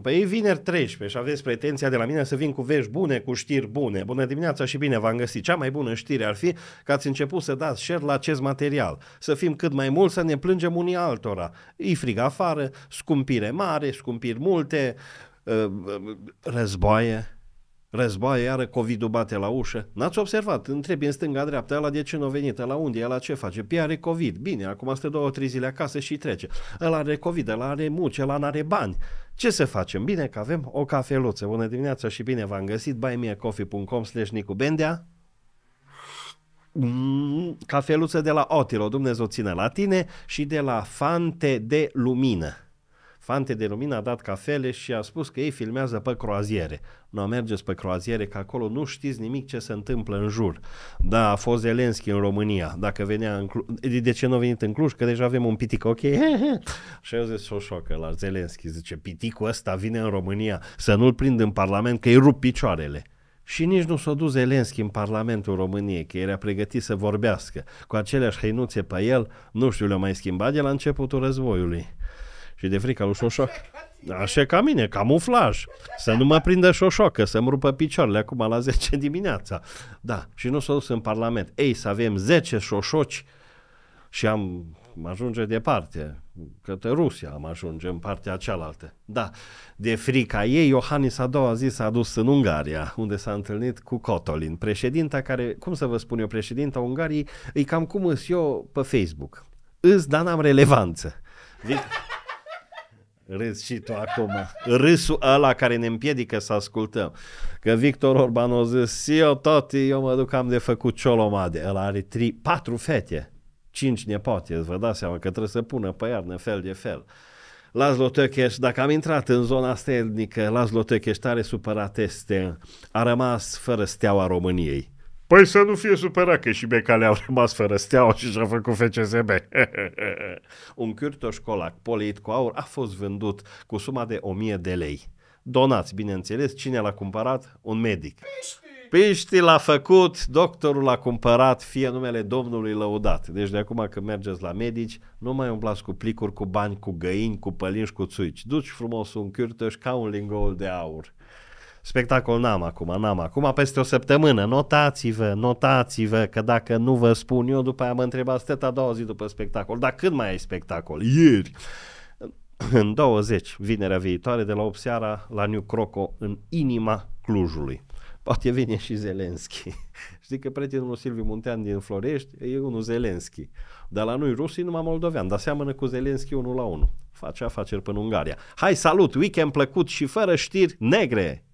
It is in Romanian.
Păi ei vineri 13 și aveți pretenția de la mine să vin cu vești bune, cu știri bune. Bună dimineața și bine v-am găsit. Cea mai bună știre ar fi că ați început să dați share la acest material. Să fim cât mai mulți, să ne plângem unii altora. E frig afară, scumpire mare, scumpiri multe, uh, uh, războaie războaie, iară COVID-ul bate la ușă. N-ați observat, întrebi în stânga-dreapta, la de ce nu a venit, la unde la ce face? Pia are COVID, bine, acum stă două, trei zile acasă și trece. El are COVID, el are muci, el are bani. Ce să facem? Bine că avem o cafeluță. Bună dimineața și bine v-am găsit. buymeacoffee.com slash Nicu Bendea. Mm, cafeluță de la Otilo, Dumnezeu ține la tine și de la Fante de Lumină. Fante de Lumină a dat cafele și a spus că ei filmează pe croaziere. Nu mergeți pe croaziere, că acolo nu știți nimic ce se întâmplă în jur. Da, a fost Zelenski în România. Dacă venea în Cluj, de ce nu a venit în Cluj? Că deja avem un pitic, ok? și eu zic, o șocă la Zelenski, zice, piticul ăsta vine în România, să nu-l prind în Parlament, că îi rup picioarele. Și nici nu s-a dus Zelenski în Parlamentul României, că era pregătit să vorbească. Cu aceleași hăinuțe pe el, nu știu, le-a mai schimbat de la începutul războiului. Și de frică lui Șoșoac. Așa ca mine, camuflaj. Să nu mă prindă că să-mi rupă picioarele acum la 10 dimineața. Da, și nu s-a dus în Parlament. Ei, să avem 10 șoșoci și am ajunge departe, către Rusia am ajunge în partea cealaltă. Da, de frica ei, Iohannis a doua zi s-a dus în Ungaria, unde s-a întâlnit cu Cotolin, președinta care, cum să vă spun eu, președinta Ungariei, îi cam cum îs eu pe Facebook. Îs, dar n-am relevanță. Râs și tu acum. Râsul ăla care ne împiedică să ascultăm. Că Victor Orban a zis, eu tot, eu mă duc, am de făcut ciolomade. El are tri, patru fete, cinci nepoate, vă dați seama că trebuie să pună pe iarnă fel de fel. Lazlo Tökes, dacă am intrat în zona stelnică, Lazlo Tökes tare supărat este, a rămas fără steaua României. Păi să nu fie supărat că și Becale au rămas fără steaua și și-a făcut FCSB. Un colac polit cu aur a fost vândut cu suma de 1000 de lei. Donați, bineînțeles, cine l-a cumpărat? Un medic. Piști l-a făcut, doctorul l-a cumpărat, fie numele Domnului lăudat. Deci de acum când mergeți la medici, nu mai umblați cu plicuri, cu bani, cu găini, cu pălinși, cu țuici. Duci frumos un cârtăș ca un lingoul de aur. Spectacol n-am acum, n-am acum, peste o săptămână, notați-vă, notați-vă, că dacă nu vă spun eu, după aia mă întreba stăta a doua zi după spectacol, dar când mai ai spectacol? Ieri! În 20, vinerea viitoare, de la 8 seara, la New Croco, în inima Clujului poate vine și Zelenski. Știi că prietenul Silviu Muntean din Florești e unul Zelenski. Dar la noi rusii numai moldovean, dar seamănă cu Zelenski unul la unul. Face afaceri până Ungaria. Hai, salut! Weekend plăcut și fără știri negre!